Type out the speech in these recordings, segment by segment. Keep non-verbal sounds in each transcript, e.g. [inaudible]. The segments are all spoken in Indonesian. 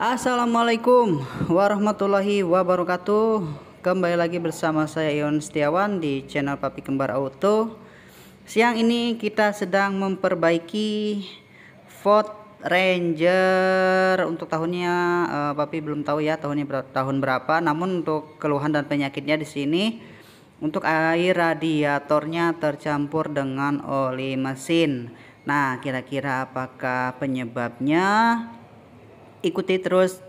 Assalamualaikum warahmatullahi wabarakatuh Kembali lagi bersama saya Ion Setiawan di channel Papi Kembar Auto Siang ini kita sedang memperbaiki Ford Ranger Untuk tahunnya uh, Papi belum tahu ya tahunnya ber tahun berapa Namun untuk keluhan dan penyakitnya di sini Untuk air radiatornya tercampur dengan oli mesin Nah kira-kira apakah penyebabnya ikuti terus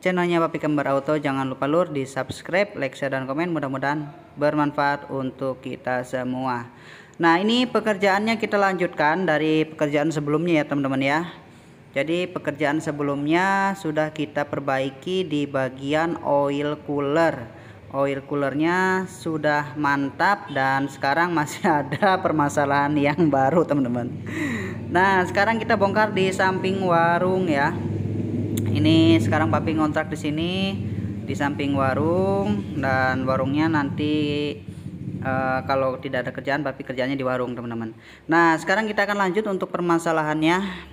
channelnya Papi Kembar Auto. Jangan lupa lur di subscribe, like, share, dan komen. Mudah-mudahan bermanfaat untuk kita semua. Nah ini pekerjaannya kita lanjutkan dari pekerjaan sebelumnya ya teman-teman ya. Jadi pekerjaan sebelumnya sudah kita perbaiki di bagian oil cooler oil coolernya sudah mantap dan sekarang masih [laughs] ada permasalahan yang baru teman-teman nah sekarang kita bongkar di samping warung ya ini sekarang papi ngontrak di sini di samping warung dan warungnya nanti uh, kalau tidak ada kerjaan papi kerjanya di warung teman-teman nah sekarang kita akan lanjut untuk permasalahannya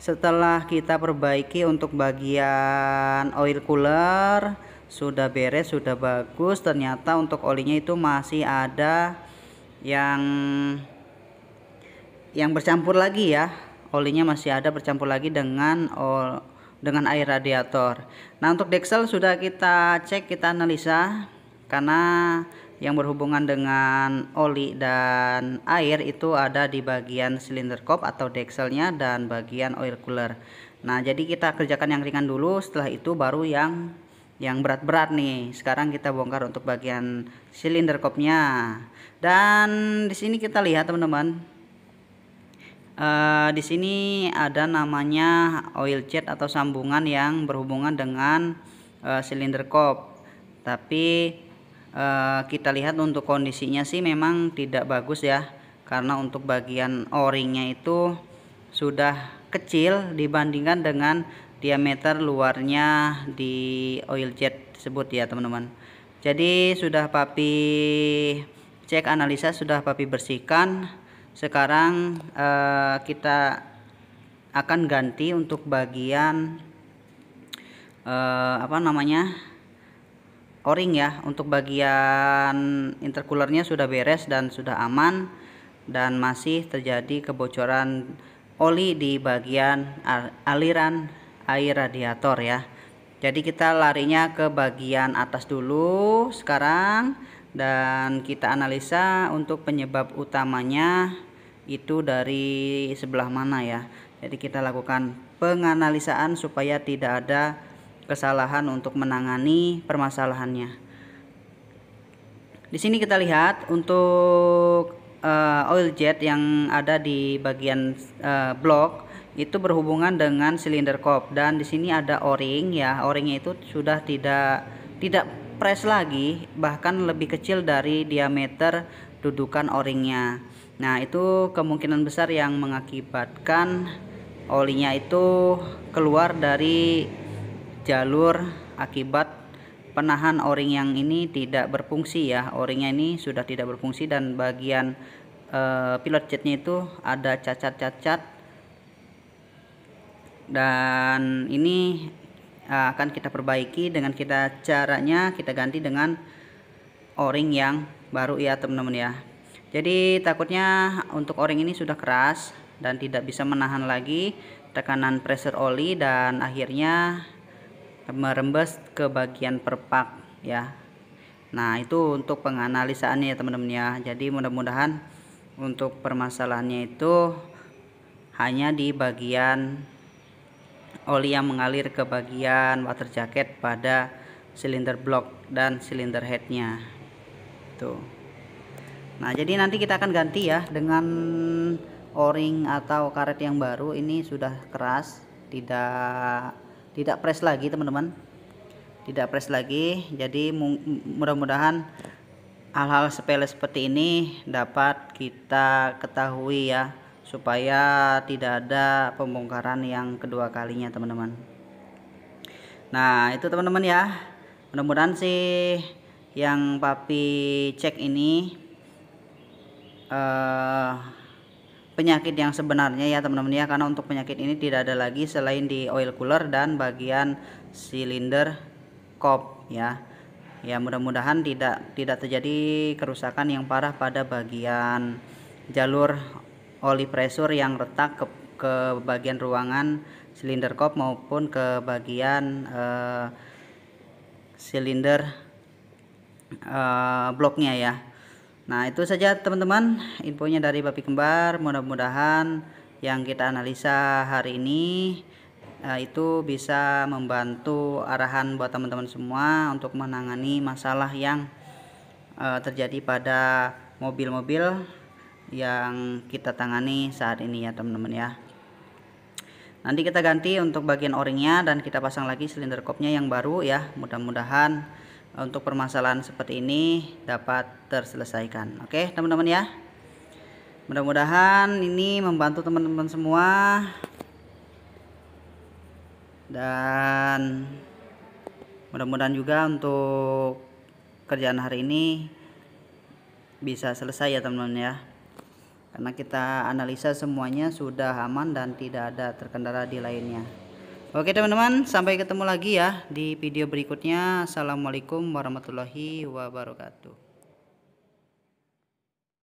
setelah kita perbaiki untuk bagian oil cooler sudah beres sudah bagus ternyata untuk olinya itu masih ada yang yang bercampur lagi ya olinya masih ada bercampur lagi dengan dengan air radiator. Nah, untuk deksel sudah kita cek, kita analisa karena yang berhubungan dengan oli dan air itu ada di bagian silinder kop atau dekselnya dan bagian oil cooler. Nah, jadi kita kerjakan yang ringan dulu, setelah itu baru yang yang berat-berat nih. Sekarang kita bongkar untuk bagian silinder kopnya. Dan di sini kita lihat teman-teman, uh, di sini ada namanya oil jet atau sambungan yang berhubungan dengan uh, silinder kop tapi uh, kita lihat untuk kondisinya sih memang tidak bagus ya karena untuk bagian o-ringnya itu sudah kecil dibandingkan dengan diameter luarnya di oil jet tersebut ya teman-teman jadi sudah papi cek analisa sudah papi bersihkan sekarang eh, kita akan ganti untuk bagian eh, apa namanya o-ring ya untuk bagian intercoolernya sudah beres dan sudah aman dan masih terjadi kebocoran oli di bagian aliran air radiator ya jadi kita larinya ke bagian atas dulu sekarang dan kita analisa untuk penyebab utamanya itu dari sebelah mana ya jadi kita lakukan penganalisaan supaya tidak ada kesalahan untuk menangani permasalahannya di sini kita lihat untuk uh, oil jet yang ada di bagian uh, blok itu berhubungan dengan silinder kop dan di sini ada o-ring ya o-ringnya itu sudah tidak tidak press lagi bahkan lebih kecil dari diameter dudukan o-ringnya nah itu kemungkinan besar yang mengakibatkan olinya itu keluar dari jalur akibat penahan o-ring yang ini tidak berfungsi ya o-ringnya ini sudah tidak berfungsi dan bagian e, pilot jetnya itu ada cacat-cacat dan ini eh, akan kita perbaiki dengan kita caranya kita ganti dengan o-ring yang baru ya teman-teman ya jadi takutnya untuk o-ring ini sudah keras dan tidak bisa menahan lagi tekanan pressure oli dan akhirnya merembes ke bagian perpak ya nah itu untuk penganalisaannya ya teman-teman ya jadi mudah-mudahan untuk permasalahannya itu hanya di bagian oli yang mengalir ke bagian water jacket pada silinder block dan silinder headnya gitu nah jadi nanti kita akan ganti ya dengan o-ring atau karet yang baru ini sudah keras tidak tidak press lagi teman-teman tidak press lagi jadi mudah-mudahan hal-hal sepele seperti ini dapat kita ketahui ya supaya tidak ada pembongkaran yang kedua kalinya teman-teman nah itu teman-teman ya mudah-mudahan sih yang papi cek ini uh, penyakit yang sebenarnya ya teman-teman ya karena untuk penyakit ini tidak ada lagi selain di oil cooler dan bagian silinder kop ya ya mudah-mudahan tidak tidak terjadi kerusakan yang parah pada bagian jalur oli pressure yang retak ke, ke bagian ruangan silinder kop maupun ke bagian uh, silinder uh, blognya ya nah itu saja teman-teman infonya dari babi kembar mudah-mudahan yang kita analisa hari ini uh, itu bisa membantu arahan buat teman-teman semua untuk menangani masalah yang uh, terjadi pada mobil-mobil yang kita tangani saat ini ya teman-teman ya nanti kita ganti untuk bagian o dan kita pasang lagi silinder kopnya yang baru ya mudah-mudahan untuk permasalahan seperti ini dapat terselesaikan. Oke, teman-teman ya. Mudah-mudahan ini membantu teman-teman semua. Dan mudah-mudahan juga untuk kerjaan hari ini bisa selesai ya teman-teman ya. Karena kita analisa semuanya sudah aman dan tidak ada terkendala di lainnya. Oke teman-teman, sampai ketemu lagi ya di video berikutnya. Assalamualaikum warahmatullahi wabarakatuh.